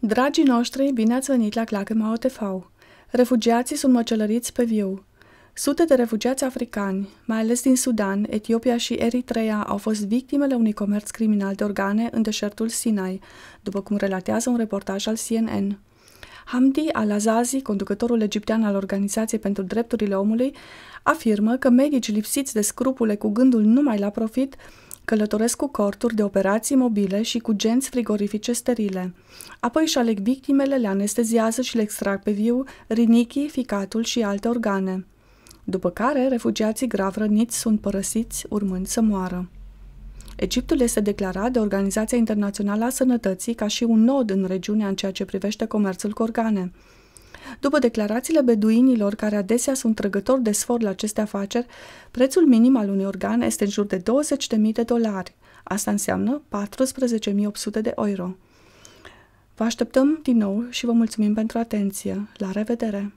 Dragii noștri, bine ați venit la Clacămau OTV! Refugiații sunt măcelăriți pe viu. Sute de refugiați africani, mai ales din Sudan, Etiopia și Eritrea, au fost victimele unui comerț criminal de organe în deșertul Sinai, după cum relatează un reportaj al CNN. Hamdi Al-Azazi, conducătorul egiptean al Organizației pentru Drepturile Omului, afirmă că medici lipsiți de scrupule cu gândul numai la profit călătoresc cu corturi de operații mobile și cu genți frigorifice sterile. Apoi își aleg victimele, le anesteziază și le extrag pe viu rinichii, ficatul și alte organe. După care, refugiații grav răniți sunt părăsiți, urmând să moară. Egiptul este declarat de Organizația Internațională a Sănătății ca și un nod în regiunea în ceea ce privește comerțul cu organe. După declarațiile beduinilor, care adesea sunt trăgători de sfor la aceste afaceri, prețul minim al unui organ este în jur de 20.000 de dolari. Asta înseamnă 14.800 de euro. Vă așteptăm din nou și vă mulțumim pentru atenție. La revedere!